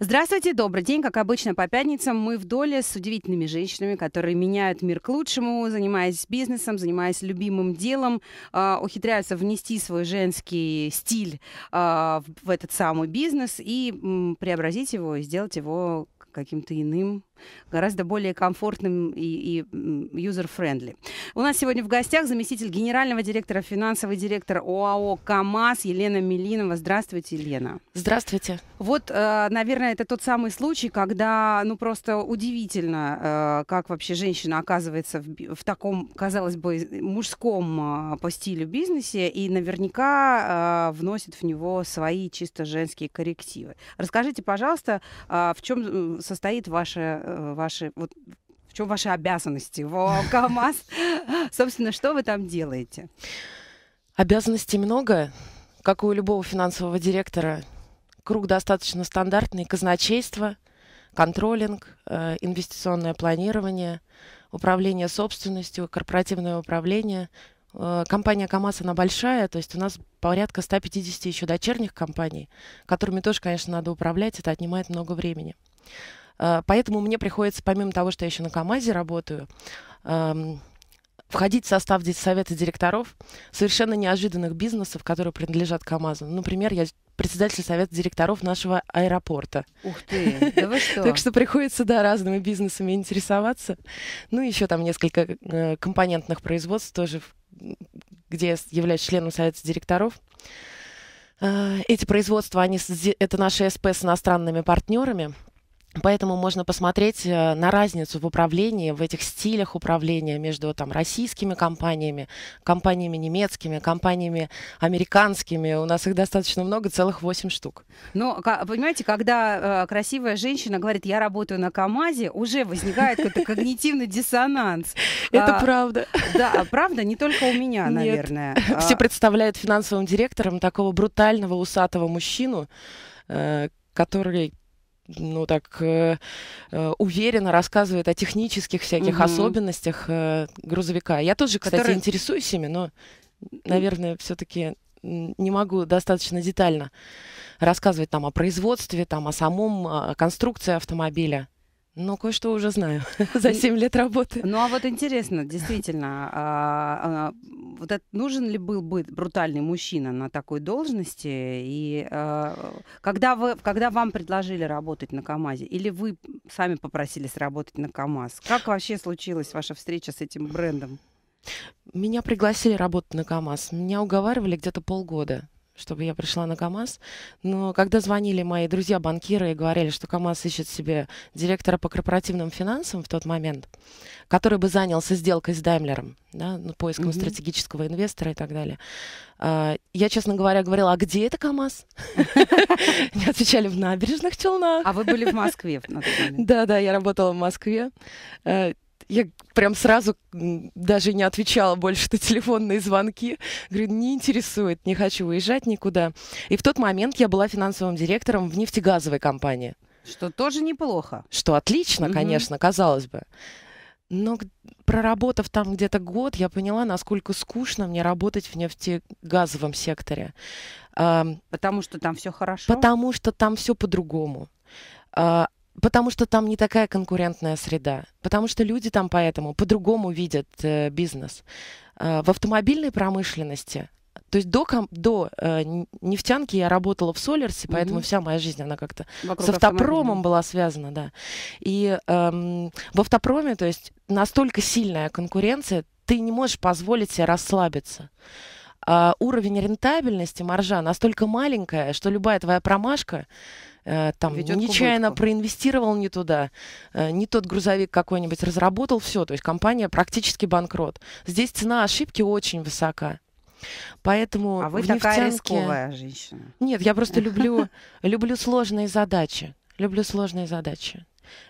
Здравствуйте, добрый день. Как обычно, по пятницам мы в доле с удивительными женщинами, которые меняют мир к лучшему, занимаясь бизнесом, занимаясь любимым делом, э, ухитряются внести свой женский стиль э, в этот самый бизнес и м, преобразить его, сделать его каким-то иным, гораздо более комфортным и, и user-friendly. У нас сегодня в гостях заместитель генерального директора, финансовый директор ОАО «КамАЗ» Елена Милинова. Здравствуйте, Елена. Здравствуйте. Вот, э, наверное, это тот самый случай, когда, ну, просто удивительно, э, как вообще женщина оказывается в, в таком, казалось бы, мужском э, по стилю бизнесе и наверняка вносит в него свои чисто женские коррективы. Расскажите, пожалуйста, в чем состоит ваша Э, ваши, вот в чем ваши обязанности в КАМАЗ? Собственно, что вы там делаете? Обязанностей много, как у любого финансового директора. Круг достаточно стандартный. Казначейство, контролинг, э, инвестиционное планирование, управление собственностью, корпоративное управление, э, Компания КАМАЗ, она большая, то есть у нас порядка 150 еще дочерних компаний, которыми тоже, конечно, надо управлять, это отнимает много времени. Э, поэтому мне приходится, помимо того, что я еще на КАМАЗе работаю, эм, входить в состав совета директоров совершенно неожиданных бизнесов, которые принадлежат КАМАЗу. Например, я председатель совета директоров нашего аэропорта. Ух ты, да вы что? Так что приходится, да, разными бизнесами интересоваться. Ну, еще там несколько э, компонентных производств тоже, где я являюсь членом совета директоров. Э, эти производства, они, это наши СП с иностранными партнерами. Поэтому можно посмотреть э, на разницу в управлении, в этих стилях управления между там, российскими компаниями, компаниями немецкими, компаниями американскими. У нас их достаточно много, целых 8 штук. Ну, понимаете, когда э, красивая женщина говорит, я работаю на КАМАЗе, уже возникает какой-то когнитивный диссонанс. Это а, правда. Да, а правда, не только у меня, наверное. Все а представляют финансовым директором такого брутального усатого мужчину, э, который ну, так э, э, уверенно рассказывает о технических всяких угу. особенностях э, грузовика. Я тоже, кстати, Который... интересуюсь ими, но, наверное, все-таки не могу достаточно детально рассказывать там о производстве, там о самом, о конструкции автомобиля. Но кое-что уже знаю за 7 лет работы. Ну, а вот интересно, действительно, а, а, вот это, нужен ли был бы брутальный мужчина на такой должности? И э, когда, вы, когда вам предложили работать на КАМАЗе, или вы сами попросились работать на КАМАЗ, как вообще случилась ваша встреча с этим брендом? Меня пригласили работать на КАМАЗ. Меня уговаривали где-то полгода чтобы я пришла на КАМАЗ. Но когда звонили мои друзья-банкиры и говорили, что КАМАЗ ищет себе директора по корпоративным финансам в тот момент, который бы занялся сделкой с Даймлером, да, ну, поиском mm-hmm. стратегического инвестора и так далее. А, я, честно говоря, говорила, а где это КАМАЗ? Мне отвечали, в набережных Челнах. А вы были в Москве? Да-да, я работала в Москве. Э, я прям сразу даже не отвечала больше на телефонные звонки. Говорю, не интересует, не хочу выезжать никуда. И в тот момент я была финансовым директором в нефтегазовой компании. Что тоже неплохо. Что отлично, угу. конечно, казалось бы. Но проработав там где-то год, я поняла, насколько скучно мне работать в нефтегазовом секторе. Потому что там все хорошо. Потому что там все по-другому а, Потому что там не такая конкурентная среда, потому что люди там поэтому по-другому видят э, бизнес. Э, в автомобильной промышленности, то есть до, до э, нефтянки я работала в Солерсе, поэтому mm-hmm. вся моя жизнь, она как-то Вокруг с автопромом была связана, да. И эм, в автопроме, то есть настолько сильная конкуренция, ты не можешь позволить себе расслабиться. А уровень рентабельности маржа настолько маленькая, что любая твоя промашка Э, там Ведет нечаянно кубышку. проинвестировал не туда, э, не тот грузовик какой-нибудь разработал, все, то есть компания практически банкрот. Здесь цена ошибки очень высока. Поэтому а вы в такая нефтянке... рисковая женщина. Нет, я просто люблю, люблю сложные задачи. Люблю сложные задачи.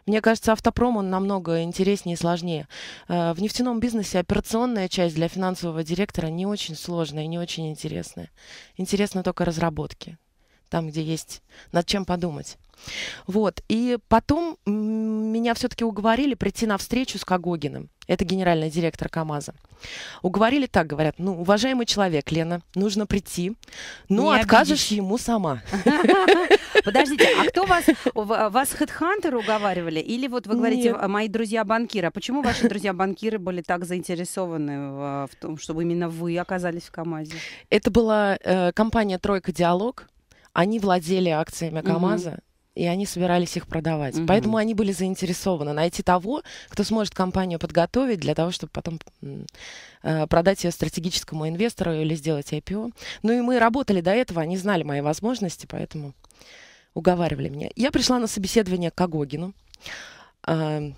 Мне кажется, автопром, он намного интереснее и сложнее. Э, в нефтяном бизнесе операционная часть для финансового директора не очень сложная, не очень интересная. Интересно только разработки там, где есть над чем подумать. Вот. И потом меня все-таки уговорили прийти на встречу с Кагогиным. Это генеральный директор КАМАЗа. Уговорили так, говорят, ну, уважаемый человек, Лена, нужно прийти, но Не откажешь обидишь. ему сама. Подождите, а кто вас, а, вас хедхантеры уговаривали? Или вот вы говорите, Нет. А, мои друзья-банкиры. А почему ваши друзья-банкиры были так заинтересованы в, а, в том, чтобы именно вы оказались в КАМАЗе? Это была э, компания «Тройка Диалог», они владели акциями КАМАЗа, угу. и они собирались их продавать. Угу. Поэтому они были заинтересованы найти того, кто сможет компанию подготовить для того, чтобы потом э, продать ее стратегическому инвестору или сделать IPO. Ну и мы работали до этого, они знали мои возможности, поэтому уговаривали меня. Я пришла на собеседование к Агогину. Э, эм,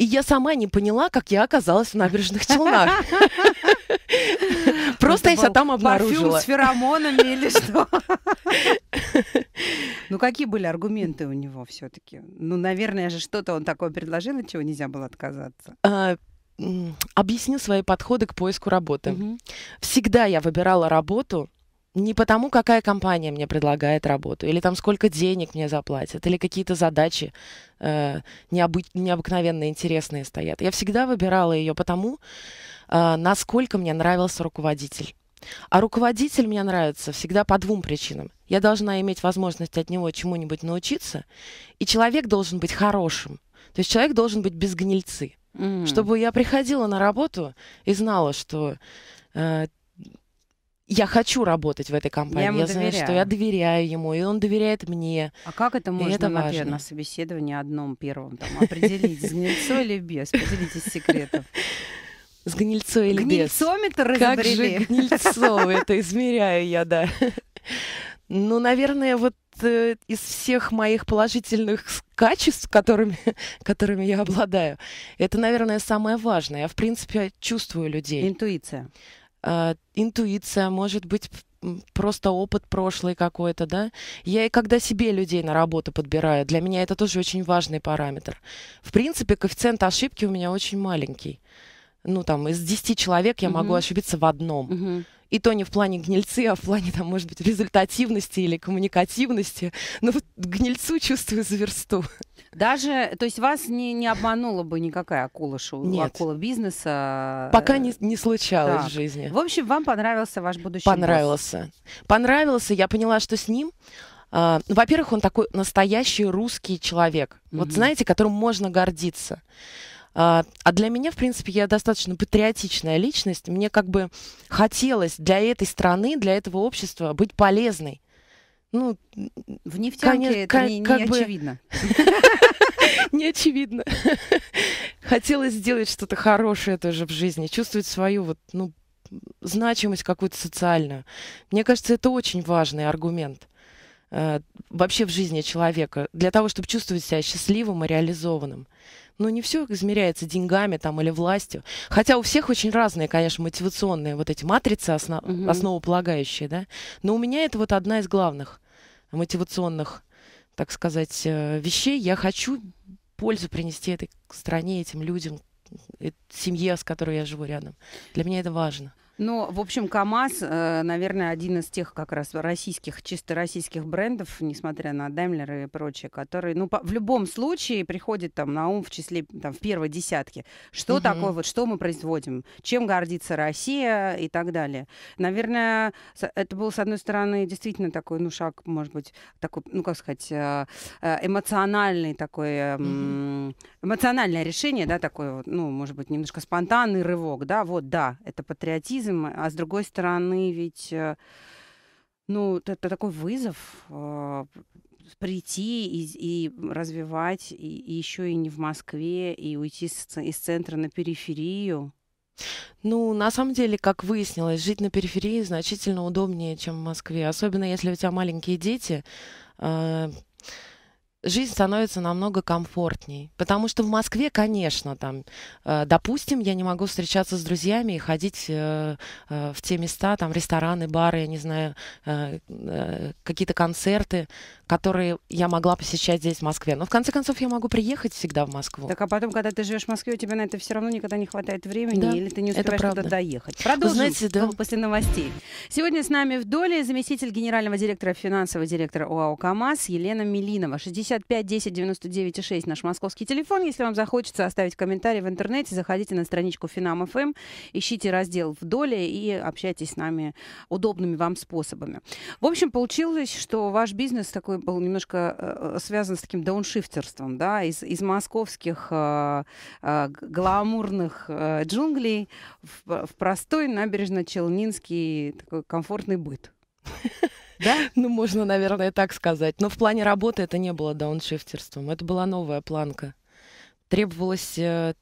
и я сама не поняла, как я оказалась в набережных Челнах. Просто я себя там обнаружила. Парфюм с феромонами или что? Ну, какие были аргументы у него все таки Ну, наверное же, что-то он такое предложил, от чего нельзя было отказаться а, объяснил свои подходы к поиску работы. Всегда я выбирала работу не потому, какая компания мне предлагает работу, или там сколько денег мне заплатят, или какие-то задачи э, необы- необыкновенно интересные стоят. Я всегда выбирала ее потому, э, насколько мне нравился руководитель. А руководитель мне нравится всегда по двум причинам. Я должна иметь возможность от него чему-нибудь научиться, и человек должен быть хорошим. То есть человек должен быть без гнильцы. Mm. Чтобы я приходила на работу и знала, что э, я хочу работать в этой компании. Я, я знаю, доверяю. что я доверяю ему, и он доверяет мне. А как это можно, это например, важно. на собеседовании одном первом там, определить, с гнильцой или без? Поделитесь секретом. С гнильцой или без? Гнильцометр разобрели. Как же гнильцо это измеряю я, да. Ну, наверное, вот э, из всех моих положительных качеств, которыми, которыми я обладаю, это, наверное, самое важное. Я, в принципе, чувствую людей. Интуиция. Э, интуиция, может быть, просто опыт прошлый какой-то, да. Я и когда себе людей на работу подбираю, для меня это тоже очень важный параметр. В принципе, коэффициент ошибки у меня очень маленький. Ну, там, из 10 человек я mm-hmm. могу ошибиться в одном. Mm-hmm. И то не в плане гнильцы, а в плане, там, может быть, результативности или коммуникативности. Но ну, вот гнильцу чувствую за версту. Даже, то есть вас не, не обманула бы никакая акула шоу, Нет. акула бизнеса? Э, Пока не, не случалось так. в жизни. В общем, вам понравился ваш будущий Понравился. Босс. Понравился, я поняла, что с ним... Uh, во-первых, он такой настоящий русский человек. Mm-hmm. Вот знаете, которым можно гордиться. Э, а для меня, в принципе, я достаточно патриотичная личность. Мне как бы хотелось для этой страны, для этого общества быть полезной ну, в нефтянке конечно, это как, не, не как очевидно. Не очевидно. Хотелось сделать что-то хорошее тоже в жизни, чувствовать свою вот, ну, значимость какую-то социальную. Мне кажется, это очень важный аргумент э, вообще в жизни человека, для того, чтобы чувствовать себя счастливым и реализованным. Но ну, не все измеряется деньгами там, или властью. Хотя у всех очень разные, конечно, мотивационные вот эти матрицы, основ... угу. Mm -hmm. основополагающие, да. Но у меня это вот одна из главных мотивационных, так сказать, э, вещей. Я хочу пользу принести этой стране, этим людям, э, семье, с которой я живу рядом. Для меня это важно. Ну, в общем, КАМАЗ, э, наверное, один из тех как раз российских, чисто российских брендов, несмотря на Daimler и прочее, которые, ну, по, в любом случае приходит там на ум в числе, там, в первой десятке. Что угу. такое вот, что мы производим, чем гордится Россия и так далее. Наверное, это был, с одной стороны, действительно такой, ну, шаг, может быть, такой, ну, как сказать, э, э, эмоциональный такой, эм, эмоциональное решение, да, такое, ну, может быть, немножко спонтанный рывок, да, вот, да, это патриотизм, эгоизм, а с другой стороны, ведь э, ну, это такой вызов э, прийти и, и развивать, и, и еще и не в Москве, и уйти с, из центра на периферию. Ну, на самом деле, как выяснилось, жить на периферии значительно удобнее, чем в Москве, особенно если у тебя маленькие дети. Э, жизнь становится намного комфортней. Потому что в Москве, конечно, там, э, допустим, я не могу встречаться с друзьями и ходить э, э, в те места, там, рестораны, бары, я не знаю, какие-то концерты, которые я могла посещать здесь, в Москве. Но, в конце концов, я могу приехать всегда в Москву. Так, а потом, когда ты живешь в Москве, у тебя на это все равно никогда не хватает времени, да, или ты не успеваешь туда доехать. Продолжим знаете, да. после новостей. Сегодня с нами в доле заместитель генерального директора, финансового директора ОАО «КамАЗ» Елена Милинова, 60 55 10 99 6 наш московский телефон. Если вам захочется оставить комментарий в интернете, заходите на страничку Финам ФМ, ищите раздел в доле и общайтесь с нами удобными вам способами. В общем, получилось, что ваш бизнес такой был немножко э, связан с таким дауншифтерством, да, из, из московских э, э, гламурных э, джунглей в, в простой набережно-челнинский такой комфортный быт. Да? Ну, можно, наверное, так сказать. Но в плане работы это не было дауншифтерством. Это была новая планка. Требовалось э,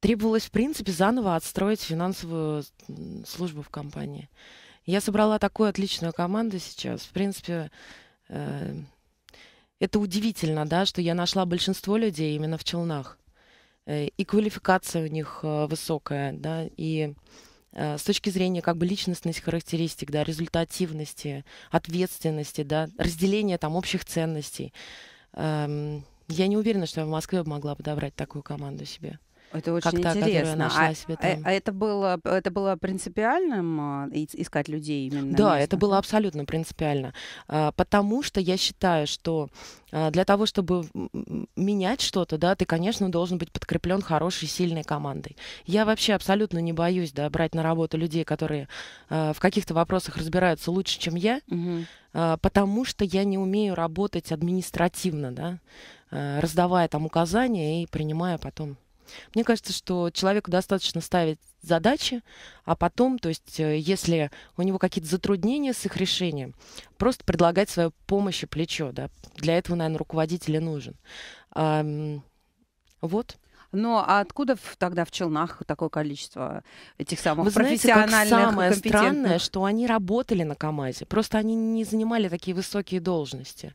требовалось, в принципе, заново отстроить финансовую службу в компании. Я собрала такую отличную команду сейчас. В принципе, э, это удивительно, да, что я нашла большинство людей именно в Челнах. Э, и квалификация у них высокая, да, и Э, с точки зрения как бы личностных характеристик, да, результативности, ответственности, да, разделения там общих ценностей. Эм, я не уверена, что я в Москве могла подобрать такую команду себе. Это очень как интересно. Та, а, себе э, там. А, а это было, это было принципиальным а, искать людей именно? Да, место? это было абсолютно принципиально, а, потому что я считаю, что а, для того, чтобы менять что-то, да, ты, конечно, должен быть подкреплен хорошей, сильной командой. Я вообще абсолютно не боюсь, да, брать на работу людей, которые в каких-то вопросах разбираются лучше, чем я. Угу потому что я не умею работать административно, да, раздавая там указания и принимая потом мне кажется, что человеку достаточно ставить задачи, а потом, то есть, э, если у него какие-то затруднения с их решением, просто предлагать свою помощь и плечо, да. Для этого, наверное, руководитель и нужен. вот. Но а откуда тогда в Челнах такое количество этих самых Вы знаете, профессиональных, как самое странное, что они работали на КАМАЗе, просто они не занимали такие высокие должности.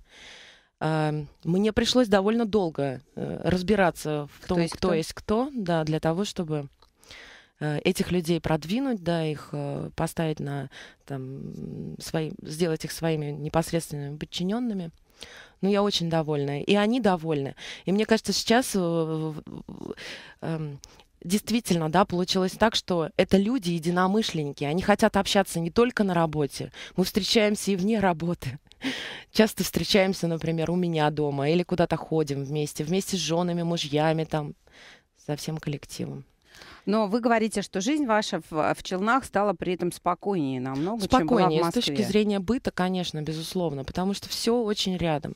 Эм, мне пришлось довольно долго э, разбираться в том, кто, есть, кто, кто есть кто, да, для того, чтобы э, этих людей продвинуть, да, их э, поставить на там свои, сделать их своими непосредственными подчиненными. Ну, я очень довольна. И они довольны. И мне кажется, сейчас эм, действительно, да, получилось так, что это люди единомышленники, они хотят общаться не только на работе, мы встречаемся и вне работы. Часто встречаемся, например, у меня дома или куда-то ходим вместе, вместе с женами, мужьями, там, со всем коллективом. Но вы говорите, что жизнь ваша в, в Челнах стала при этом спокойнее намного, спокойнее, чем была в Москве. с точки зрения быта, конечно, безусловно, потому что все очень рядом.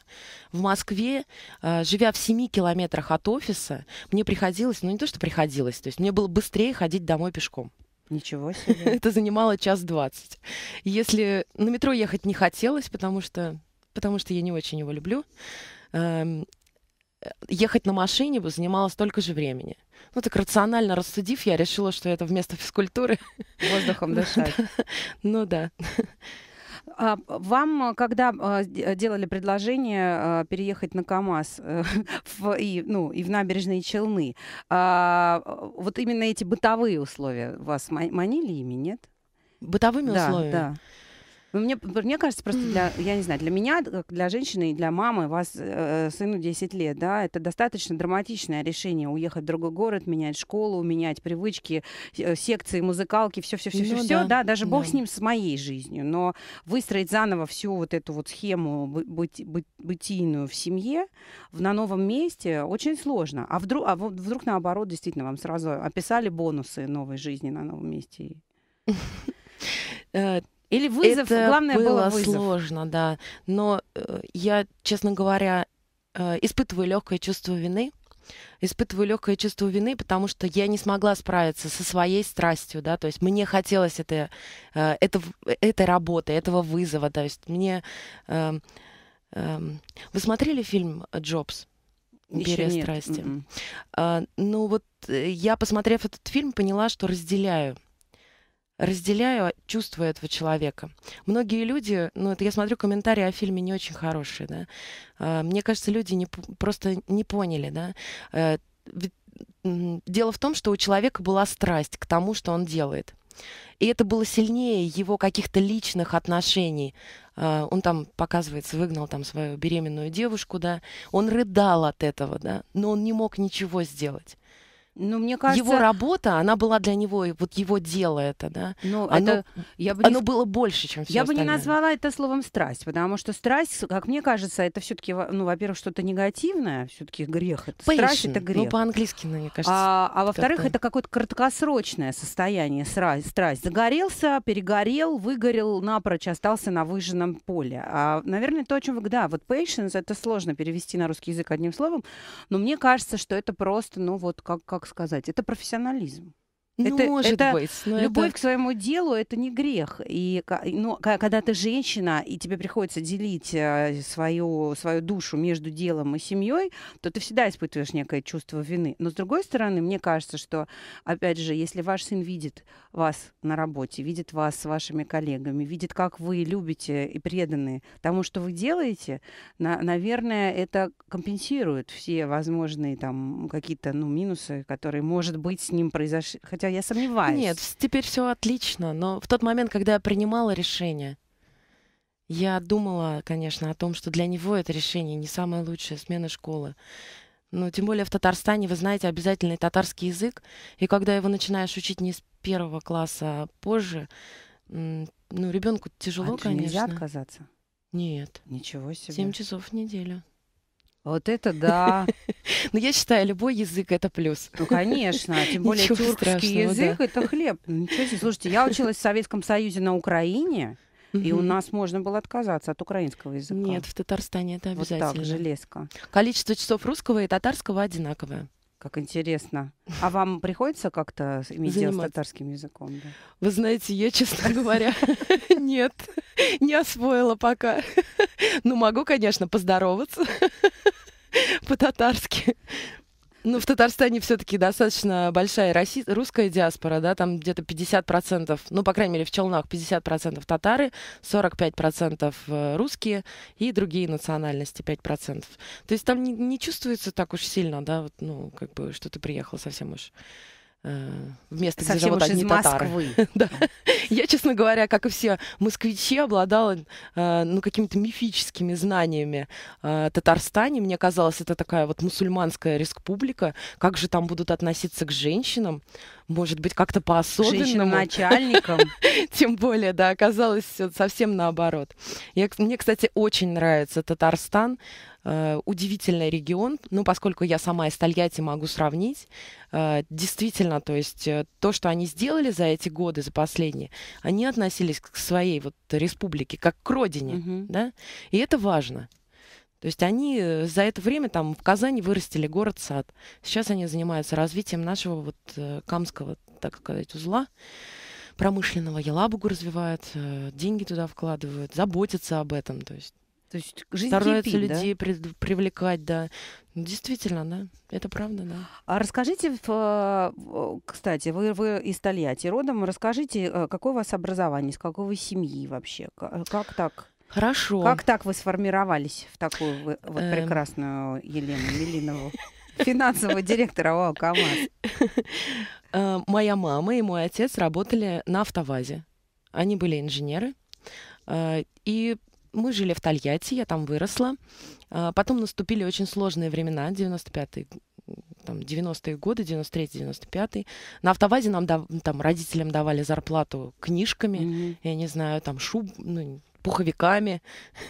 В Москве, э, живя в 7 километрах от офиса, мне приходилось, ну не то, что приходилось, то есть мне было быстрее ходить домой пешком. Ничего себе. Это занимало час двадцать. Если на метро ехать не хотелось, потому что, потому что я не очень его люблю, эм, ехать на машине бы занимало столько же времени. Ну так рационально рассудив, я решила, что это вместо физкультуры. Воздухом дышать. Ну да. А вам, э, когда э, э, делали предложение переехать на КАМАЗ в, и, ну, и в набережные Челны, а, вот именно эти бытовые условия вас манили ими, нет? Бытовыми да, условиями? Да. Ну, мне, мне кажется, просто для, я не знаю, для меня, как для женщины и для мамы, вас э, э сыну 10 лет, да, это достаточно драматичное решение уехать в другой город, менять школу, менять привычки, э, секции, музыкалки, все, все, все, все, ну да. все, да, даже да. бог с ним, с моей жизнью, но выстроить заново всю вот эту вот схему быть быть бытийную в семье в, на новом месте очень сложно. А вдруг, а вот вдруг наоборот, действительно, вам сразу описали бонусы новой жизни на новом месте. Или вызов, это главное было, было вызов. сложно, да. Но э, я, честно говоря, э, испытываю легкое чувство вины. Испытываю легкое чувство вины, потому что я не смогла справиться со своей страстью, да, то есть мне хотелось это, э, это, этой работы, этого вызова, то есть мне... Э, э, вы смотрели фильм «Джобс»? «Империя страсти»? Mm -mm. Э, ну вот э, я, посмотрев этот фильм, поняла, что разделяю разделяю чувства этого человека. Многие люди, ну это я смотрю комментарии о фильме не очень хорошие, да. А, мне кажется, люди не, просто не поняли, да. Э, дело в том, что у человека была страсть к тому, что он делает. И это было сильнее его каких-то личных отношений. А, он там, показывается, выгнал там свою беременную девушку, да. Он рыдал от этого, да. Но он не мог ничего сделать. Ну, мне кажется... Его работа, она была для него, вот его дело это, да? Ну, оно, это... Я бы не... оно было больше, чем все Я остальное. бы не назвала это словом «страсть», потому что страсть, как мне кажется, это все таки ну, во-первых, что-то негативное, все таки грех. Это. Страсть — это ну, грех. Ну, по-английски, мне кажется. А, а во-вторых, это какое-то краткосрочное состояние, страсть. Загорелся, перегорел, выгорел напрочь, остался на выжженном поле. А, наверное, то, о чем вы... Да, вот patience — это сложно перевести на русский язык одним словом, но мне кажется, что это просто, ну, вот как, как сказать, это профессионализм. Ну, это, может это быть. Но любовь это... к своему делу это не грех. И ну, когда ты женщина, и тебе приходится делить а, свою, свою душу между делом и семьей, то ты всегда испытываешь некое чувство вины. Но с другой стороны, мне кажется, что, опять же, если ваш сын видит вас на работе, видит вас с вашими коллегами, видит, как вы любите и преданы тому, что вы делаете, на, наверное, это компенсирует все возможные там какие-то ну, минусы, которые, может быть, с ним произошли. Хотя хотя а я сомневаюсь. Нет, теперь все отлично, но в тот момент, когда я принимала решение, я думала, конечно, о том, что для него это решение не самое лучшее, смена школы. Но тем более в Татарстане, вы знаете, обязательный татарский язык. И когда его начинаешь учить не с первого класса, а позже, ну, ребенку тяжело, а конечно. Нельзя отказаться? Нет. Ничего себе. Семь часов в неделю. Вот это да. Но ну, я считаю, любой язык это плюс. Ну, конечно. А тем более тюркский язык это хлеб. Ну, ничего себе. Слушайте, я училась в Советском Союзе на Украине. И у нас можно было отказаться от украинского языка. Нет, в Татарстане это обязательно. Вот так, железка. Количество часов русского и татарского одинаковое. Как интересно. А вам приходится как-то иметь дело с татарским языком? Да? Вы знаете, я, честно говоря, нет, не освоила пока. Ну, могу, конечно, поздороваться. по-татарски. Ну, в Татарстане все-таки достаточно большая россий, русская диаспора, да, там где-то 50%, ну, по крайней мере, в Челнах 50% татары, 45% э, русские и другие национальности 5%. То есть там не, не чувствуется так уж сильно, да, вот, ну, как бы, что ты приехал совсем уж вместо э, где Совсем живут одни из татары. Москвы. да. Я, честно говоря, как и все москвичи, обладала э, ну, какими-то мифическими знаниями э, Татарстане. Мне казалось, это такая вот мусульманская республика. Как же там будут относиться к женщинам? может быть, как-то по-особенному. начальником Тем более, да, оказалось все совсем наоборот. Я, мне, кстати, очень нравится Татарстан. Э, удивительный регион, ну, поскольку я сама из Тольятти могу сравнить. Э, действительно, то есть э, то, что они сделали за эти годы, за последние, они относились к своей вот республике, как к родине, угу. да, и это важно. То есть они э, за это время там в Казани вырастили город-сад. Сейчас они занимаются развитием нашего вот э, Камского, так сказать, узла промышленного. Елабугу развивают, э, деньги туда вкладывают, заботятся об этом. То есть то есть жизнь Стараются кипит, людей да? При, привлекать, да. Ну, действительно, да. Это правда, да. А расскажите, кстати, вы, вы из Тольятти родом, расскажите, какое у вас образование, из какой вы семьи вообще? Как так? Хорошо. Как так вы сформировались в такую вот эм. прекрасную Елену Милинову, финансового директора ОАО «КамАЗ»? Э, моя мама и мой отец работали на автовазе. Они были инженеры. Э, и мы жили в Тольятти, я там выросла. Э, потом наступили очень сложные времена, 95 е там, 90-е годы, 93-95. На автовазе нам там родителям давали зарплату книжками, mm-hmm. я не знаю, там шуб, ну, пуховиками,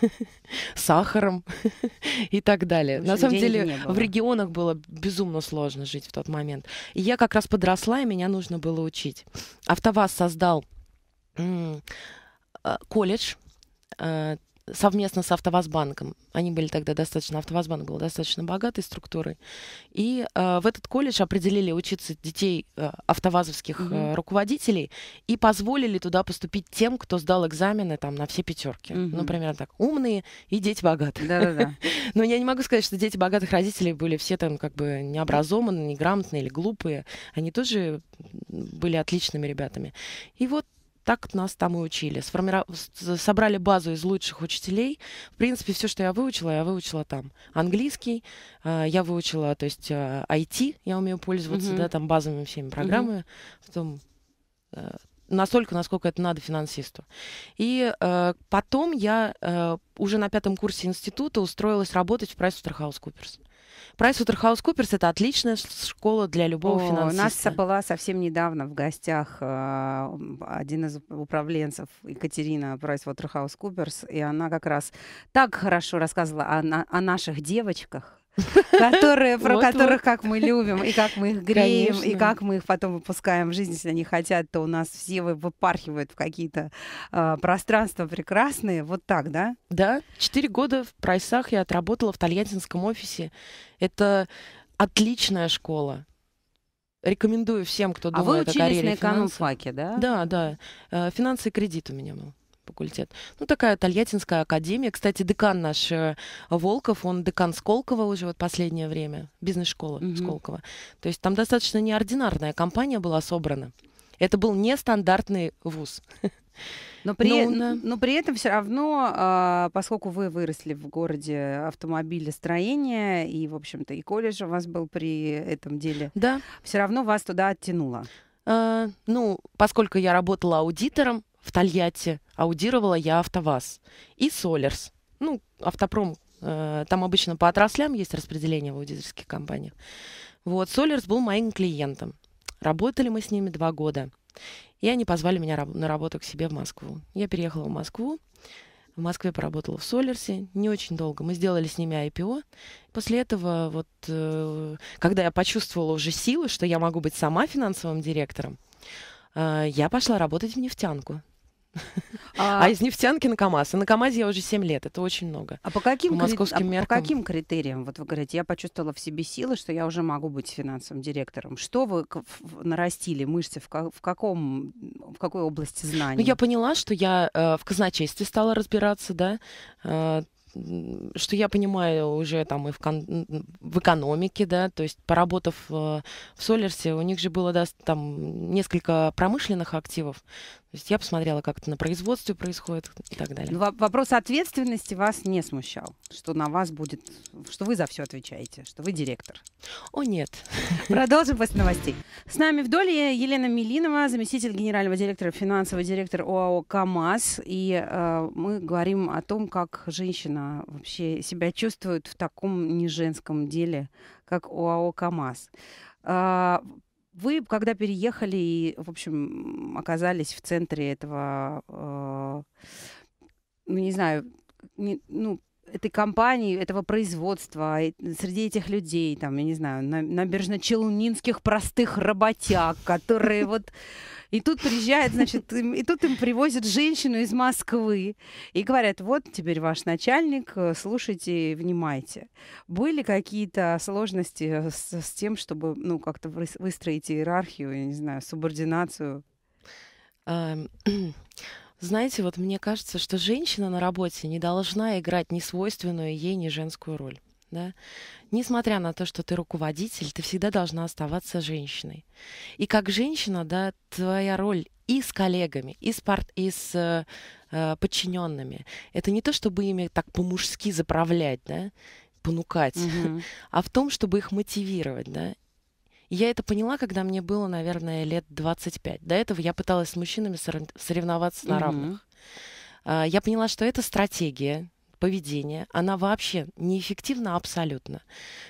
сахаром и так далее. На самом деле в регионах было безумно сложно жить в тот момент. И я как раз подросла, и меня нужно было учить. АвтоВАЗ создал э, колледж э, совместно с Автовазбанком. Они были тогда достаточно, Автовазбанк был достаточно богатой структурой. И э, в этот колледж определили учиться детей э, автовазовских угу. э, руководителей и позволили туда поступить тем, кто сдал экзамены там на все пятерки. Угу. Ну, примерно так. Умные и дети богатых. Да-да-да. Но я не могу сказать, что дети богатых родителей были все там как бы необразованные, неграмотные или глупые. Они тоже были отличными ребятами. И вот так нас там и учили. Сформиров... Собрали базу из лучших учителей. В принципе, все, что я выучила, я выучила там. Английский, э, я выучила, то есть э, а, IT, я умею пользоваться, угу. да, там базовыми всеми программами. Угу. Потом э, настолько, насколько это надо финансисту. И э, потом я э, уже на пятом курсе института устроилась работать в Price Waterhouse Coopers. Угу. Куперс – это отличная школа для любого О, финансиста. У нас была совсем недавно в гостях э, один из управленцев, Екатерина Куперс, и она как раз так хорошо рассказывала о, о наших девочках, которые, про которых как мы любим, и как мы их греем, и как мы их потом выпускаем в жизнь, если они хотят, то у нас все выпархивают в какие-то а, пространства прекрасные. Вот так, да? Да. Четыре года в прайсах я отработала в тольяттинском офисе. Это отличная школа. Рекомендую всем, кто думает а вы о карьере на экономфаке, да? Да, да. Э, финансы и кредит у меня был факультет. Ну, такая Тольяттинская академия. Кстати, декан наш э, Волков, он декан Сколково уже вот последнее время, бизнес-школа mm-hmm. Сколково. То есть там достаточно неординарная компания была собрана. Это был нестандартный вуз. Но ну при, э, но, да. но при этом все равно, а, поскольку вы выросли в городе автомобилестроения, и, в общем-то, и колледж у вас был при этом деле, да. все равно вас туда оттянуло. А, ну, поскольку я работала аудитором, в Тольятти аудировала я АвтоВАЗ и Солерс. Ну, автопром, э, там обычно по отраслям есть распределение в аудиторских компаниях. Вот, Солерс был моим клиентом. Работали мы с ними два года. И они позвали меня раб- на работу к себе в Москву. Я переехала в Москву, в Москве поработала в Солерсе, не очень долго. Мы сделали с ними IPO. После этого, вот, э, когда я почувствовала уже силы, что я могу быть сама финансовым директором, э, я пошла работать в нефтянку. А, а из нефтянки на КАМАЗ. И а на КАМАЗе я уже 7 лет. Это очень много. А по каким, по московским крит... меркам... а по каким критериям? Вот вы говорите, я почувствовала в себе силы, что я уже могу быть финансовым директором. Что вы нарастили мышцы? В, как... в, каком... в какой области знаний? Ну, я поняла, что я э, в казначействе стала разбираться, да, э, что я понимаю уже там и в, кон- в экономике, да, то есть поработав э, в Солерсе, у них же было, да, там несколько промышленных активов, то есть я посмотрела, как это на производстве происходит и так далее. вопрос ответственности вас не смущал, что на вас будет, что вы за все отвечаете, что вы директор? О нет. Продолжим после новостей. С нами в доле Елена Милинова, заместитель генерального директора, финансовый директор ОАО КАМАЗ, и э, мы говорим о том, как женщина вообще себя чувствует в таком неженском деле, как ОАО КАМАЗ. Э, вы, когда переехали и, в общем, оказались в центре этого, э, ну, не знаю, не, ну, этой компании, этого производства, э, среди этих людей, там, я не знаю, набережно-челунинских простых работяг, которые вот... И тут приезжает, значит, и тут им привозят женщину из Москвы и говорят, вот теперь ваш начальник, э, слушайте, внимайте. Были какие-то сложности э, с, с тем, чтобы, ну, как-то выстроить иерархию, я не знаю, субординацию? Эм, Знаете, вот мне кажется, что женщина на работе не должна играть несвойственную ей не женскую роль. Да? Несмотря на то, что ты руководитель, ты всегда должна оставаться женщиной. И как женщина, да, твоя роль и с коллегами, и с, пар... и с э, э подчиненными. Это не то, чтобы ими так по-мужски заправлять, да, понукать, угу. а в том, чтобы их мотивировать, да, я это поняла, когда мне было, наверное, лет 25. До этого я пыталась с мужчинами соревноваться на равных. Mm-hmm. Я поняла, что это стратегия поведения, она вообще неэффективна абсолютно,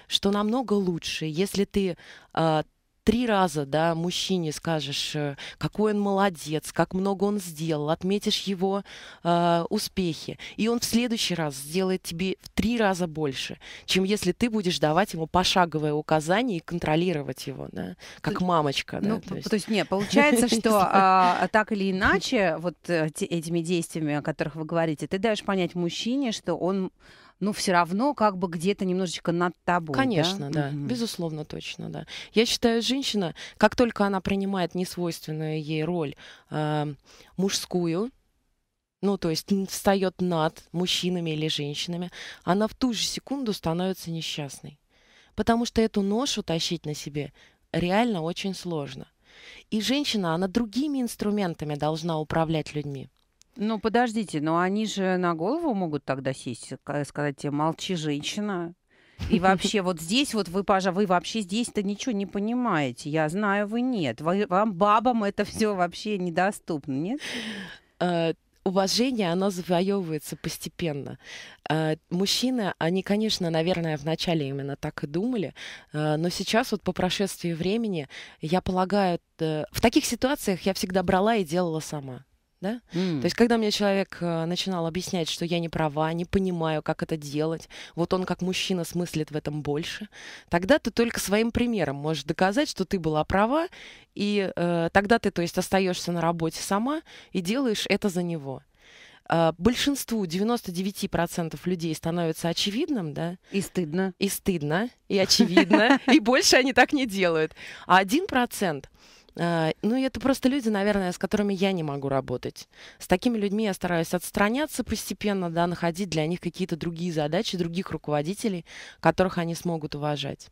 что намного лучше, если ты а, три раза, да, мужчине скажешь, э, какой он молодец, как много он сделал, отметишь его э, успехи, и он в следующий раз сделает тебе в три раза больше, чем если ты будешь давать ему пошаговое указание и контролировать его, да, как мамочка. Да, ну, то, есть... то есть, нет, получается, что а, так или иначе, вот э, этими действиями, о которых вы говорите, ты даешь понять мужчине, что он но все равно как бы где-то немножечко над тобой. Конечно, да, да угу. безусловно, точно, да. Я считаю, женщина, как только она принимает несвойственную ей роль э, мужскую, ну, то есть встает над мужчинами или женщинами, она в ту же секунду становится несчастной. Потому что эту ношу тащить на себе реально очень сложно. И женщина, она другими инструментами должна управлять людьми. Ну, подождите, но они же на голову могут тогда сесть, сказать тебе, молчи, женщина. И вообще, вот здесь вот вы, пожалуй, вы вообще здесь-то ничего не понимаете. Я знаю, вы нет. Вы, вам, бабам, это все вообще недоступно, нет? А, уважение, оно завоевывается постепенно. А, мужчины, они, конечно, наверное, вначале именно так и думали, а, но сейчас вот по прошествии времени, я полагаю, в таких ситуациях я всегда брала и делала сама да? Mm. То есть, когда мне человек э, начинал объяснять, что я не права, не понимаю, как это делать, вот он как мужчина смыслит в этом больше, тогда ты только своим примером можешь доказать, что ты была права, и э, тогда ты, то есть, остаешься на работе сама и делаешь это за него а, большинству 99% людей становится очевидным, да? И стыдно. И стыдно, и очевидно, и больше они так не делают. А 1% Э, ну, это просто люди, наверное, с которыми я не могу работать. С такими людьми я стараюсь отстраняться постепенно, да, находить для них какие-то другие задачи, других руководителей, которых они смогут уважать.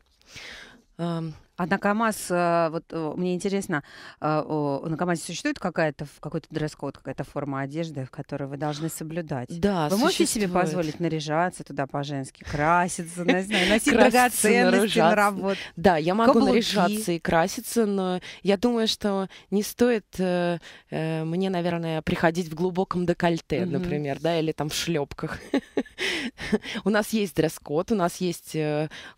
Эм, а на КАМАЗ, э, вот э, мне интересно, э, на КАМАЗе существует какая-то, какой-то дресс-код, какая-то форма одежды, которую вы должны соблюдать? Да, Вы можете себе позволить наряжаться туда по-женски, краситься, носить драгоценности на работу? Да, я могу наряжаться и краситься, но я думаю, что не стоит мне, наверное, приходить в глубоком декольте, например, да, или там в шлепках. У нас есть дресс-код, у нас есть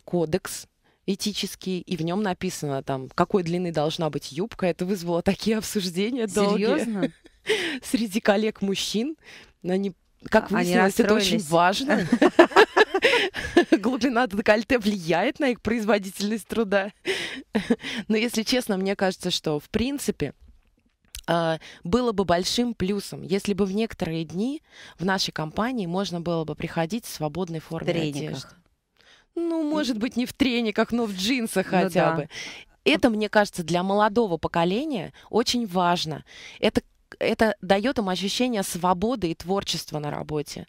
кодекс, этический, и в нем написано там, какой длины должна быть юбка. Это вызвало такие обсуждения Серьезно? среди коллег мужчин. Они, как а, выяснилось, это очень важно. Глубина декольте влияет на их производительность труда. Но если честно, мне кажется, что в принципе а, было бы большим плюсом, если бы в некоторые дни в нашей компании можно было бы приходить в свободной форме одежды. Ну, может быть, не в трениках, но в джинсах ну хотя ну, да. бы. Это, мне кажется, для молодого поколения очень важно. Это, это дает им ощущение свободы и творчества на работе.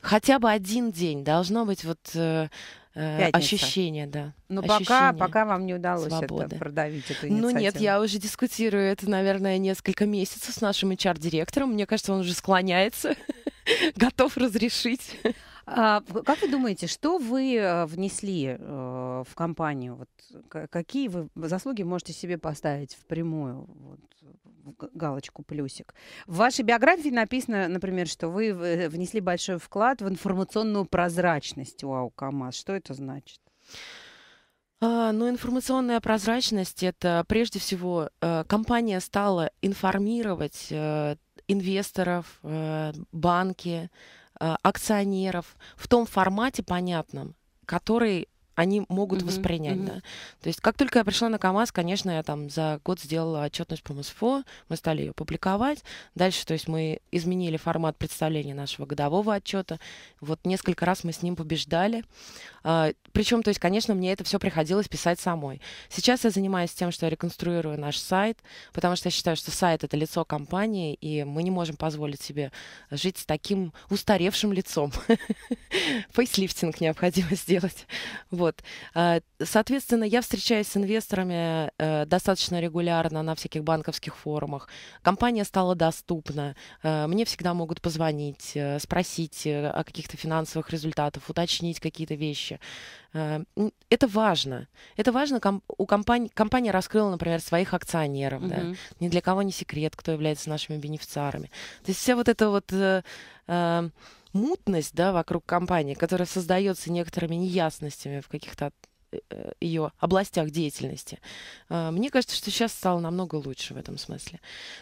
Хотя бы один день должно быть вот э, э ощущение, да. Но ну, ощущение пока, пока вам не удалось свободы. это продавить эту инициативу. Ну нет, я уже дискутирую это, наверное, несколько месяцев с нашим HR-директором. Мне кажется, он уже склоняется, готов разрешить. А, как вы думаете, что вы э, внесли э, в компанию? Вот, какие вы заслуги можете себе поставить в прямую вот, галочку плюсик? В вашей биографии написано, например, что вы э, внесли большой вклад в информационную прозрачность у АУКАМАЗ. Что это значит? А, ну, информационная прозрачность – это прежде всего э, компания стала информировать инвесторов, банки Э, акционеров в том формате понятном, который они могут mm-hmm, воспринять, mm-hmm. да. То есть как только я пришла на КАМАЗ, конечно, я там за год сделала отчетность по МСФО, мы стали ее публиковать. Дальше, то есть мы изменили формат представления нашего годового отчета. Вот несколько раз мы с ним побеждали. А, причем, то есть, конечно, мне это все приходилось писать самой. Сейчас я занимаюсь тем, что я реконструирую наш сайт, потому что я считаю, что сайт — это лицо компании, и мы не можем позволить себе жить с таким устаревшим лицом. Фейслифтинг необходимо сделать. Вот. Э, соответственно, я встречаюсь с инвесторами э, достаточно регулярно на всяких банковских форумах. Компания стала доступна. Э, мне всегда могут позвонить, спросить о каких-то финансовых результатах, уточнить какие-то вещи. Это важно. Это важно. У компании, компания раскрыла, например, своих акционеров. Угу. Да? Ни для кого не секрет, кто является нашими бенефициарами. То есть вся вот эта вот мутность да, вокруг компании, которая создается некоторыми неясностями в каких-то э, э, ее областях деятельности. А, мне кажется, что сейчас стало намного лучше в этом смысле.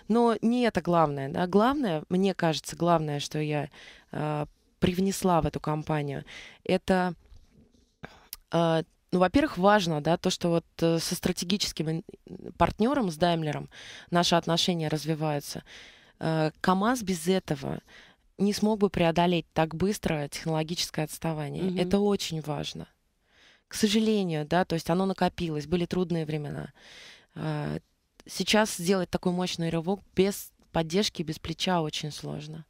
Но не это главное. Да. Главное, мне кажется, главное, что я а, привнесла в эту компанию, это, а, ну, во-первых, важно, да, то, что вот э, со стратегическим партнером, с Даймлером, наши отношения развиваются. КАМАЗ без этого не смог бы преодолеть так быстро технологическое отставание. Угу. Это очень важно. К сожалению, да, то есть оно накопилось, были трудные времена. А, сейчас сделать такой мощный рывок без поддержки, без плеча очень сложно.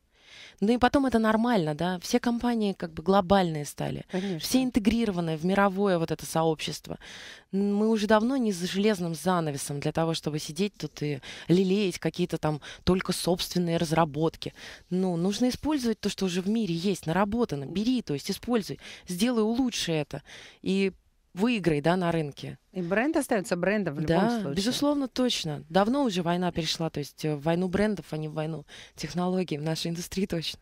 Ну и потом это нормально, да. Все компании как бы глобальные стали. Конечно. Все интегрированы в мировое вот это сообщество. Мы уже давно не за железным занавесом для того, чтобы сидеть тут и лелеять какие-то там только собственные разработки. Ну, нужно использовать то, что уже в мире есть, наработано. Бери, то есть используй. Сделай, улучши это. И выиграй, да, на рынке. И бренд остается брендом в любом да, случае. безусловно, точно. Давно уже война перешла, то есть э, в войну брендов, а не в войну технологий, в нашей индустрии точно.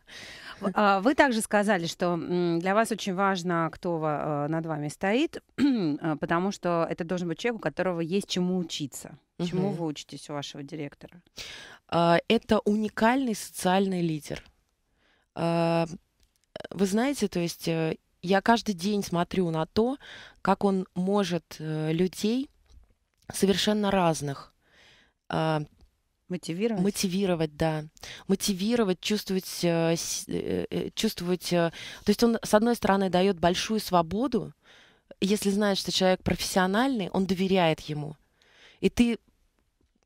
А, вы также сказали, что для вас очень важно, кто э, над вами стоит, а, потому что это должен быть человек, у которого есть чему учиться. Чему угу. вы учитесь у вашего директора? А, это уникальный социальный лидер. Вы знаете, то есть э, я каждый день смотрю на то, как он может э, людей совершенно разных а, Мотивировать. Мотивировать, да. Мотивировать, чувствовать, э, э, чувствовать. То есть он, с одной стороны, дает большую свободу. Если знает, что человек профессиональный, он доверяет ему. И ты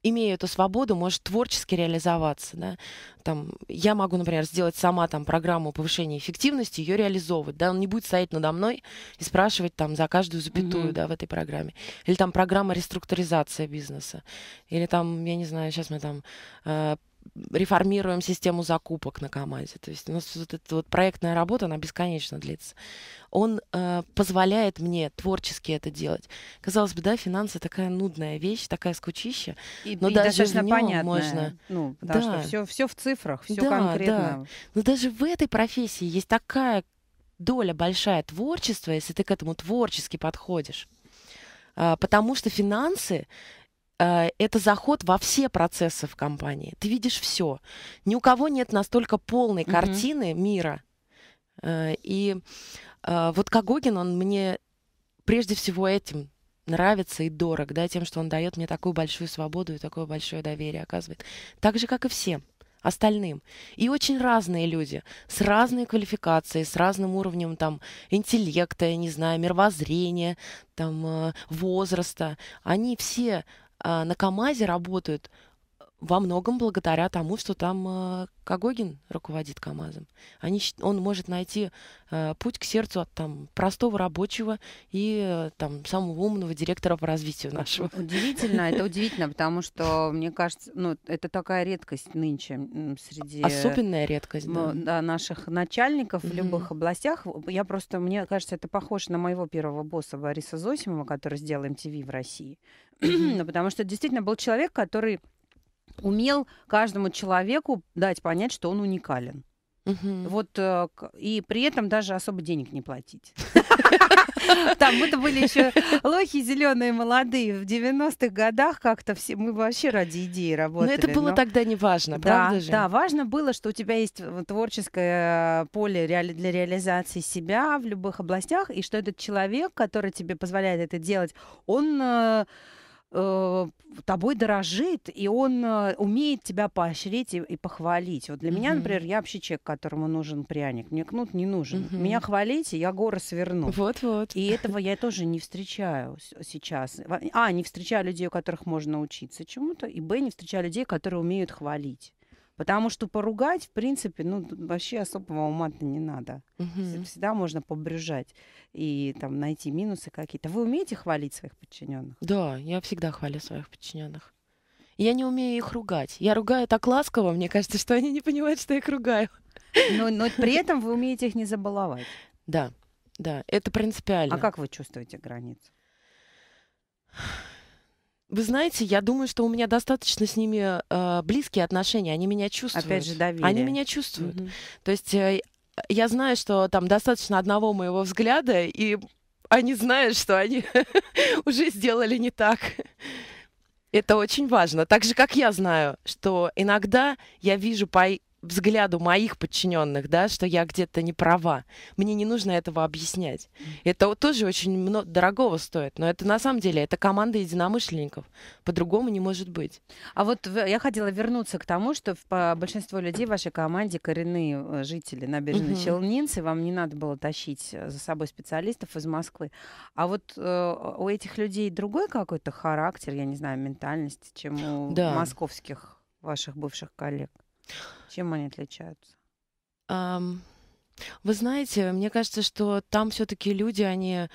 имея эту свободу, может творчески реализоваться. Да? Там, я могу, например, сделать сама там, программу повышения эффективности, ее реализовывать. Да? Он не будет стоять надо мной и спрашивать там, за каждую запятую mm-hmm. да, в этой программе. Или там программа реструктуризации бизнеса. Или там, я не знаю, сейчас мы там э, реформируем систему закупок на КАМАЗе. То есть у нас вот эта вот проектная работа, она бесконечно длится. Он э, позволяет мне творчески это делать. Казалось бы, да, финансы такая нудная вещь, такая скучища. И, но и даже в нем можно... Ну, потому да. что все, в цифрах, все да, конкретно. Да. Но даже в этой профессии есть такая доля большая творчества, если ты к этому творчески подходишь. А, потому что финансы Э, это заход во все процессы в компании. Ты видишь все. Ни у кого нет настолько полной mm-hmm. картины мира. Э, и э, вот Кагогин, он мне прежде всего этим нравится и дорог, да, тем, что он дает мне такую большую свободу и такое большое доверие оказывает. Так же, как и всем остальным. И очень разные люди с разной квалификацией, с разным уровнем там интеллекта, я не знаю, мировоззрения, там возраста. Они все Э, на КАМАЗе работают во многом благодаря тому, что там э, Кагогин руководит КАМАЗом. Они, он может найти э, путь к сердцу от там, простого рабочего и э, там, самого умного директора по развитию нашего. Удивительно, это удивительно, потому что, мне кажется, ну, это такая редкость нынче среди... Особенная редкость, да. да наших начальников в любых областях. Я просто, мне кажется, это похоже на моего первого босса Бориса Зосимова, который сделал MTV в России. Ну, потому что действительно был человек, который умел каждому человеку дать понять, что он уникален. Угу. Вот э, и при этом даже особо денег не платить. Там это были еще лохи зеленые молодые в 90-х годах как-то все мы вообще ради идеи работали. Но это было но... тогда не важно, да, правда же? Да, важно было, что у тебя есть э, творческое э, поле реали... для реализации себя в любых областях, и что этот человек, который тебе позволяет это делать, он Э, тобой дорожит, и он э, умеет тебя поощрить и, и похвалить. Вот для mm-hmm. меня, например, я вообще человек, которому нужен пряник. Мне кнут не нужен. Mm-hmm. Меня хвалите, я горы сверну. Вот-вот. И этого я тоже не встречаю сейчас. А, не встречаю людей, у которых можно учиться чему-то, и, б, не встречаю людей, которые умеют хвалить. Потому что поругать, в принципе, ну, вообще особого ума-то не надо. Угу. Всегда можно побрюжать и там найти минусы какие-то. Вы умеете хвалить своих подчиненных? Да, я всегда хвалю своих подчиненных. Я не умею их ругать. Я ругаю так ласково, мне кажется, что они не понимают, что я их ругаю. Но, но при этом вы умеете их не забаловать. Да, да, это принципиально. А как вы чувствуете границу? Вы знаете, я думаю, что у меня достаточно с ними э, близкие отношения. Они меня чувствуют. Опять же, доверие. Они меня чувствуют. Mm-hmm. То есть э, я знаю, что там достаточно одного моего взгляда, и они знают, что они уже сделали не так. Это очень важно. Так же, как я знаю, что иногда я вижу по взгляду моих подчиненных, да, что я где-то не права. Мне не нужно этого объяснять. Это тоже очень много, дорогого стоит, но это на самом деле это команда единомышленников. По-другому не может быть. А вот я хотела вернуться к тому, что по большинство людей в вашей команде коренные э, жители набережной угу. Челнинцы, вам не надо было тащить э, за собой специалистов из Москвы. А вот э, у этих людей другой какой-то характер, я не знаю, ментальность, чем у да. московских ваших бывших коллег? Чем они отличаются? Um, вы знаете, мне кажется, что там все-таки люди, они...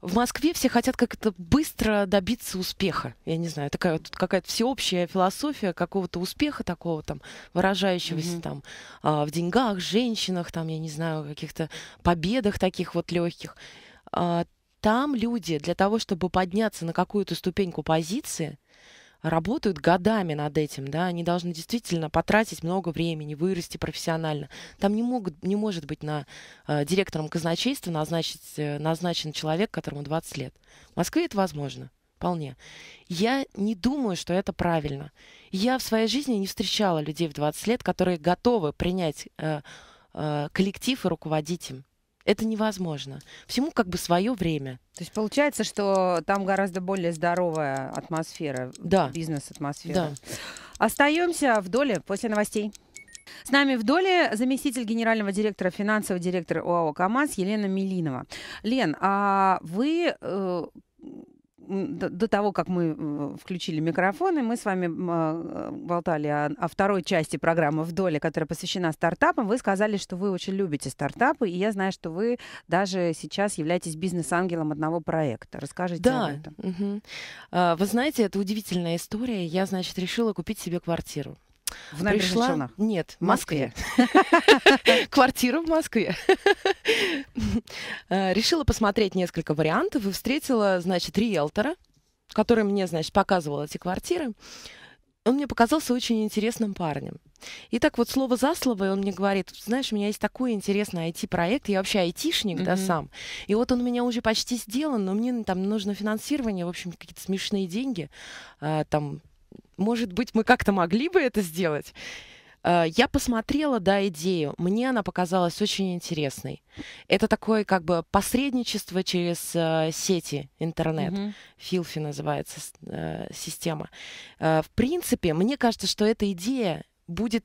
В Москве все хотят как-то быстро добиться успеха. Я не знаю, такая вот какая-то всеобщая философия какого-то успеха такого там, выражающегося mm-hmm. там а, в деньгах, женщинах, там, я не знаю, каких-то победах таких вот легких. А, там люди для того, чтобы подняться на какую-то ступеньку позиции, работают годами над этим, да, они должны действительно потратить много времени, вырасти профессионально. Там не, могут, не может быть на э, директором казначейства назначить, э, назначен человек, которому 20 лет. В Москве это возможно. Вполне. Я не думаю, что это правильно. Я в своей жизни не встречала людей в 20 лет, которые готовы принять э, э, коллектив и руководить им. Это невозможно. Всему как бы свое время. То есть получается, что там гораздо более здоровая атмосфера, да. бизнес-атмосфера. Да. Остаемся в доле после новостей. С нами в доле заместитель генерального директора, финансового директора ОАО «КамАЗ» Елена Милинова. Лен, а вы э, до того, как мы включили микрофоны, мы с вами а, а, болтали о, о второй части программы «Вдоль», которая посвящена стартапам. Вы сказали, что вы очень любите стартапы, и я знаю, что вы даже сейчас являетесь бизнес-ангелом одного проекта. Расскажите да. об этом. Угу. Вы знаете, это удивительная история. Я, значит, решила купить себе квартиру. В пришла... Челнах? Нет, в Москве. Квартиру в Москве. Э, решила посмотреть несколько вариантов и встретила, значит, риэлтора, который мне, значит, показывал эти квартиры. Он мне показался очень интересным парнем. И так вот слово за слово, и он мне говорит, знаешь, у меня есть такой интересный IT-проект, я вообще айтишник, mm-hmm. да, сам. И вот он у меня уже почти сделан, но мне там нужно финансирование, в общем, какие-то смешные деньги, а, там может быть, мы как-то могли бы это сделать. Э, я посмотрела, да, идею. Мне она показалась очень интересной. Это такое как бы посредничество через э, сети, интернет. Mm-hmm. Филфи называется э, система. в принципе, мне кажется, что эта идея будет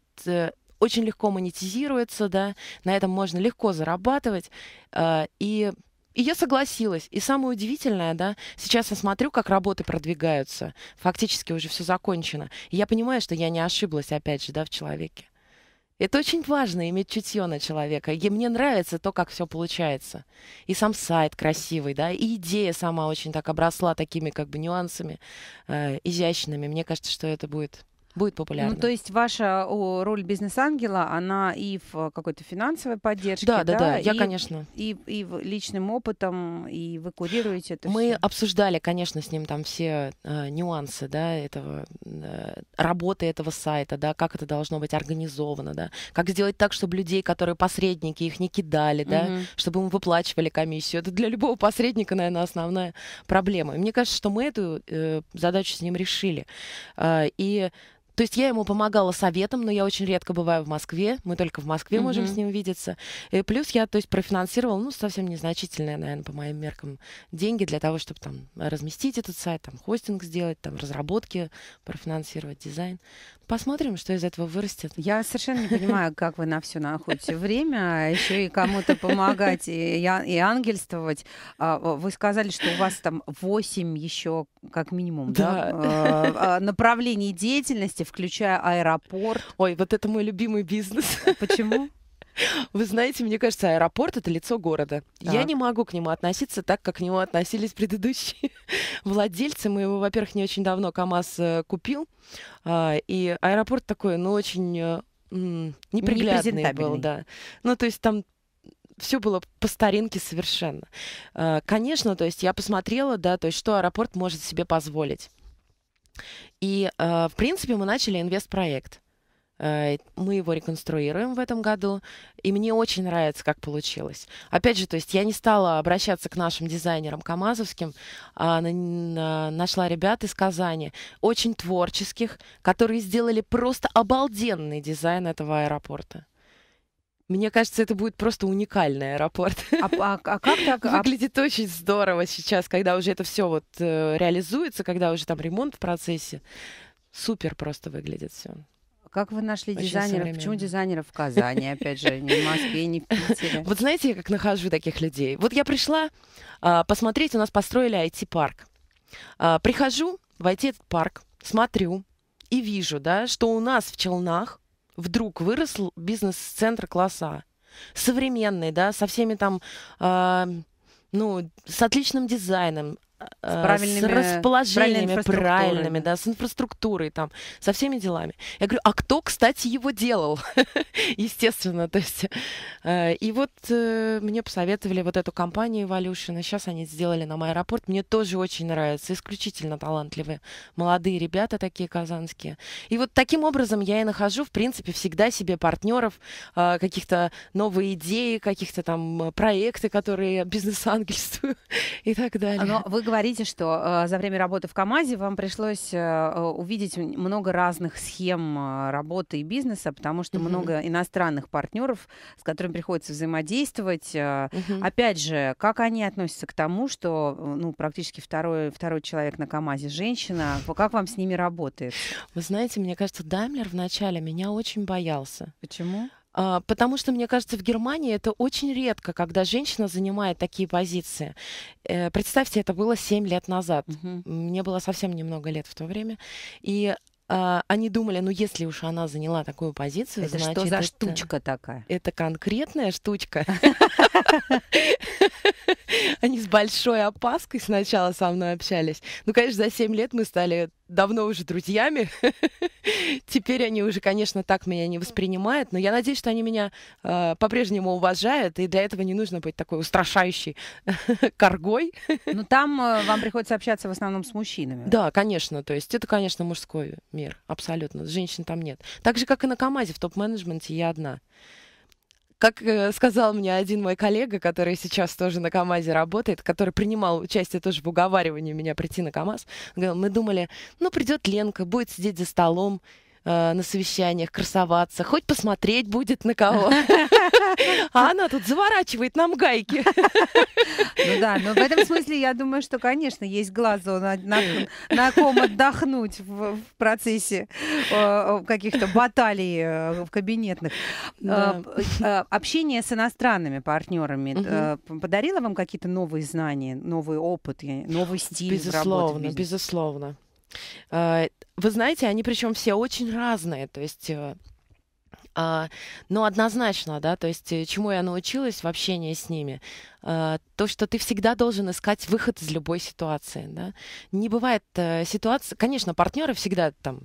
очень легко монетизируется, да, на этом можно легко зарабатывать. и и я согласилась. И самое удивительное, да, сейчас я смотрю, как работы продвигаются. Фактически уже все закончено. И я понимаю, что я не ошиблась, опять же, да, в человеке. Это очень важно, иметь чутье на человека. И мне нравится то, как все получается. И сам сайт красивый, да, и идея сама очень так обросла такими как бы нюансами э, изящными. Мне кажется, что это будет будет популярна. Ну, то есть ваша о, роль бизнес-ангела, она и в какой-то финансовой поддержке, да? Да, да, да, я, и, конечно. И, и личным опытом, и вы курируете это Мы все. обсуждали, конечно, с ним там все э, нюансы, да, этого, э, работы этого сайта, да, как это должно быть организовано, да, как сделать так, чтобы людей, которые посредники, их не кидали, mm-hmm. да, чтобы мы выплачивали комиссию. Это для любого посредника, наверное, основная проблема. И мне кажется, что мы эту э, задачу с ним решили. Э, и то есть я ему помогала советом, но я очень редко бываю в Москве. Мы только в Москве mm-hmm. можем с ним видеться. И плюс я, то есть, профинансировала, ну, совсем незначительные, наверное, по моим меркам, деньги для того, чтобы там разместить этот сайт, там хостинг сделать, там разработки профинансировать, дизайн. Посмотрим, что из этого вырастет. Я совершенно не понимаю, как вы на все находите время, а еще и кому-то помогать, и, и ангельствовать. А, вы сказали, что у вас там 8 еще, как минимум, да. да, э, а, направлений деятельности, включая аэропорт. Ой, вот это мой любимый бизнес. Почему? Вы знаете, мне кажется, аэропорт — это лицо города. Так. Я не могу к нему относиться так, как к нему относились предыдущие владельцы. Мы его, во-первых, не очень давно КАМАЗ э, купил. А, и аэропорт такой, ну, очень э, неприглядный был, да. Ну, то есть там все было по старинке совершенно. А, конечно, то есть я посмотрела, да, то есть что аэропорт может себе позволить. И, а, в принципе, мы начали инвест-проект. Э, мы его реконструируем в этом году, и мне очень нравится, как получилось. Опять же, то есть я не стала обращаться к нашим дизайнерам камазовским, а нашла ребят из Казани, очень творческих, которые сделали просто обалденный дизайн этого аэропорта. Мне кажется, это будет просто уникальный аэропорт. А, а, а как так? А выглядит очень здорово сейчас, когда уже это все вот э, реализуется, когда уже там ремонт в процессе. Супер просто выглядит все. Как вы нашли Очень дизайнера? Почему дизайнеров в Казани, опять же, не в Москве, не в Питере? Вот знаете, я как нахожу таких людей? Вот я пришла а, посмотреть, у нас построили IT-парк. А, прихожу в IT парк, смотрю и вижу, да, что у нас в Челнах вдруг вырос бизнес-центр класса современный, да, со всеми там, э, ну, с отличным дизайном, с, э, правильными, с расположениями правильными, правильными, да, с инфраструктурой, там, со всеми делами. Я говорю, а кто, кстати, его делал? Естественно, то есть. Э, и вот э, мне посоветовали вот эту компанию Evolution, и сейчас они сделали нам аэропорт. Мне тоже очень нравится, исключительно талантливые молодые ребята такие казанские. И вот таким образом я и нахожу, в принципе, всегда себе партнеров, каких-то новые идеи, каких-то там проекты, которые бизнес-ангельствую и так далее. А, но вы говорите, что э, за время работы в КАМАЗе вам пришлось э, э увидеть много разных схем э, работы и бизнеса, потому что mm-hmm. много иностранных партнеров, с которыми приходится взаимодействовать. mm-hmm. Опять же, как они относятся к тому, что ну, практически второй, второй человек на КАМАЗе женщина, как вам с ними работает? Вы знаете, мне кажется, Даймлер вначале меня очень боялся. Почему? А, потому что, мне кажется, в Германии это очень редко, когда женщина занимает такие позиции. Э, представьте, это было 7 лет назад. Угу. Мне было совсем немного лет в то время. И а, они думали, ну если уж она заняла такую позицию, это значит, что за это, штучка такая? Это конкретная штучка. Они с большой опаской сначала со мной общались. Ну, конечно, за 7 лет мы стали давно уже друзьями. Теперь они уже, конечно, так меня не воспринимают, но я надеюсь, что они меня э, по-прежнему уважают, и для этого не нужно быть такой устрашающей коргой. Но ну, там э, вам приходится общаться в основном с мужчинами. Да, конечно. То есть это, конечно, мужской мир. Абсолютно. Женщин там нет. Так же, как и на КАМАЗе в топ-менеджменте я одна. Как э, сказал мне один мой коллега, который сейчас тоже на КАМАЗе работает, который принимал участие тоже в уговаривании меня прийти на КАМАЗ, говорил, мы думали, ну, придет Ленка, будет сидеть за столом, Э, на совещаниях красоваться, хоть посмотреть будет на кого. А она тут заворачивает нам гайки. Ну да, но в этом смысле я думаю, что, конечно, есть глазу на, на, на ком отдохнуть в, в процессе э, каких-то баталий э, в кабинетных. Э, да. Э, общение с иностранными партнерами угу. Э, подарило вам какие-то новые знания, новый опыт, новый стиль безусловно, работы? Безусловно, безусловно. Вы знаете, они причем все очень разные. То есть э, а, но ну, однозначно, да, то есть э, чему я научилась в общении с ними, Э, то, что ты всегда должен искать выход из любой ситуации. Да? Не бывает э, ситуации, конечно, партнеры всегда там,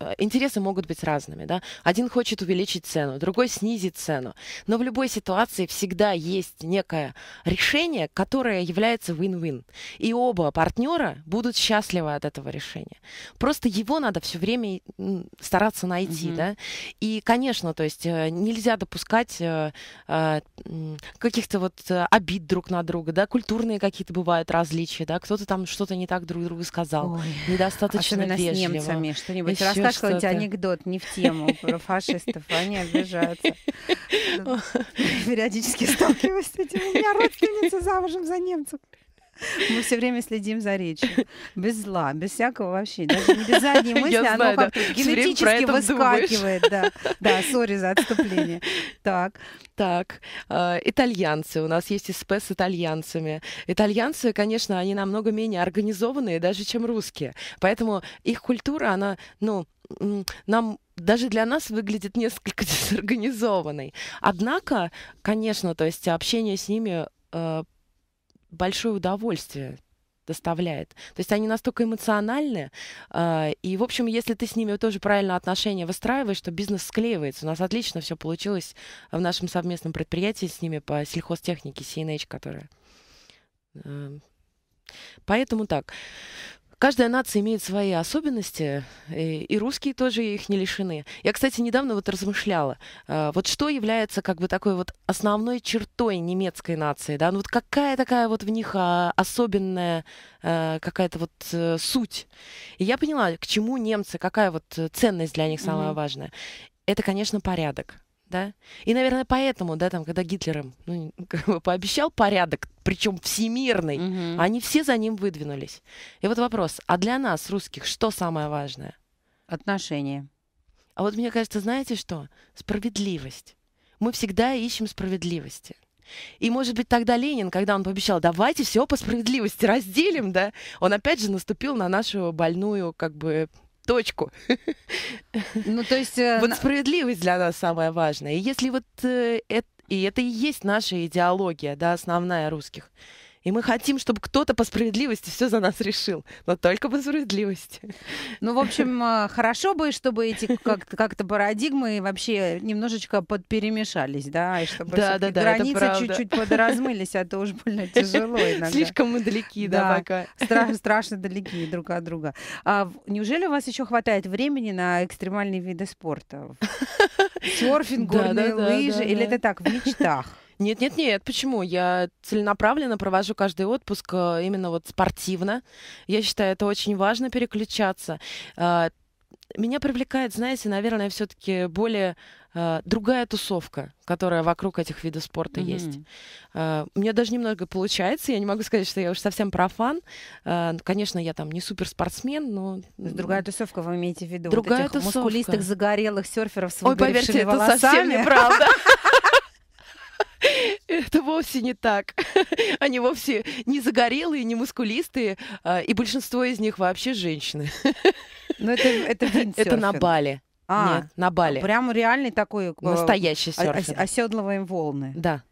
э, интересы могут быть разными. Да? Один хочет увеличить цену, другой снизить цену. Но в любой ситуации всегда есть некое решение, которое является win-win. И оба партнера будут счастливы от этого решения. Просто его надо все время стараться найти. Mm-hmm. Да? И, конечно, то есть нельзя допускать каких-то вот обид друг на друга, да, культурные какие-то бывают различия, да, кто-то там что-то не так друг другу сказал, Ой, недостаточно особенно вежливо. с немцами что-нибудь. расскажи какой анекдот не в тему про фашистов, они обижаются. Периодически сталкиваюсь с этим. У меня родственница замужем за немцем. Мы все время следим за речью. Без зла, без всякого вообще. Даже не без задней мысли, оно как-то генетически выскакивает. Да, да сори за отступление. Так. Так, э, итальянцы. У нас есть СП с итальянцами. Итальянцы, конечно, они намного менее организованные даже, чем русские. Поэтому их культура, она, ну, нам даже для нас выглядит несколько дезорганизованной. Однако, конечно, то есть общение с ними э, большое удовольствие доставляет. То есть они настолько эмоциональны, э, и, в общем, если ты с ними тоже правильно отношения выстраиваешь, то бизнес склеивается. У нас отлично все получилось в нашем совместном предприятии с ними по сельхозтехнике CNH, которая... Э, поэтому так. Каждая нация имеет свои особенности, э, и русские тоже их не лишены. Я, кстати, недавно вот размышляла, э, вот что является как бы такой вот основной чертой немецкой нации, да, ну вот какая такая вот в них а, особенная э, какая-то вот суть. И я поняла, к чему немцы, какая вот ценность для них самая mm-hmm. важная. Это, конечно, порядок да? И, наверное, поэтому, да, там, когда Гитлером ну, как бы пообещал порядок, причем всемирный, Mm -hmm. они все за ним выдвинулись. И вот вопрос, а для нас, русских, что самое важное? Отношения. А вот мне кажется, знаете что? Справедливость. Мы всегда ищем справедливости. И, может быть, тогда Ленин, когда он пообещал, давайте все по справедливости разделим, да, он опять же наступил на нашу больную, как бы, Точку. Ну, то есть... Э, вот справедливость для нас самая важная. И если вот э, это, и это и есть наша идеология, да, основная русских, и мы хотим, чтобы кто-то по справедливости все за нас решил. Но только по справедливости. Ну, в общем, э, хорошо бы, чтобы эти как-то как парадигмы вообще немножечко подперемешались, да, и чтобы да, да, да, границы чуть-чуть подразмылись, а то уж больно тяжело иногда. Слишком мы далеки, да, да пока. Стра- страшно далеки друг от друга. А, неужели у вас еще хватает времени на экстремальные виды спорта? Серфинг, горные лыжи, или это так, в мечтах? Нет, нет, нет. Почему? Я целенаправленно провожу каждый отпуск э, именно вот спортивно. Я считаю, это очень важно переключаться. А, меня привлекает, знаете, наверное, все-таки более а, другая тусовка, которая вокруг этих видов спорта mm-hmm. есть. Uh, а, мне даже немного получается, я не могу сказать, что я уж совсем профан. Uh, конечно, я там не суперспортсмен, но... Ну, другая тусовка, вы имеете в виду? Другая вот этих тусовка. мускулистых, загорелых серферов с Ой, поверьте, волосами. это совсем неправда. Это вовсе не так. Они вовсе не загорелые, не мускулистые, а, и большинство из них вообще женщины. Но ну, это, это виндсерфер. Это на Бали. А, Нет, на Бали. Прям реальный такой... Э, Настоящий серфинг. Оседлываем волны. Да.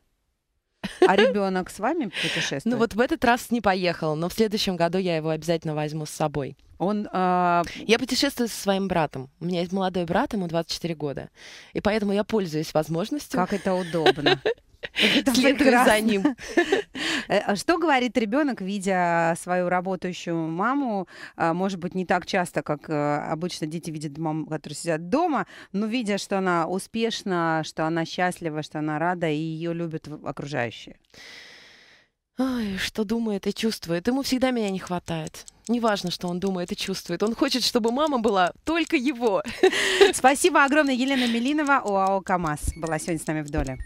А ребенок с вами путешествует? Ну вот в этот раз не поехал, но в следующем году я его обязательно возьму с собой. Он, э... Я путешествую со своим братом. У меня есть молодой брат, ему 24 года. И поэтому я пользуюсь возможностью. Как это удобно. Следуя за ним. Э, а что говорит ребенок, видя свою работающую маму? А, может быть, не так часто, как э, обычно дети видят маму, которые сидят дома, но видя, что она успешна, что она счастлива, что она рада, и ее любят окружающие. Ой, что думает и чувствует. Ему всегда меня не хватает. Неважно, что он думает и чувствует. Он хочет, чтобы мама была только его. Спасибо огромное, Елена Милинова, ОАО «КамАЗ» была сегодня с нами в доле.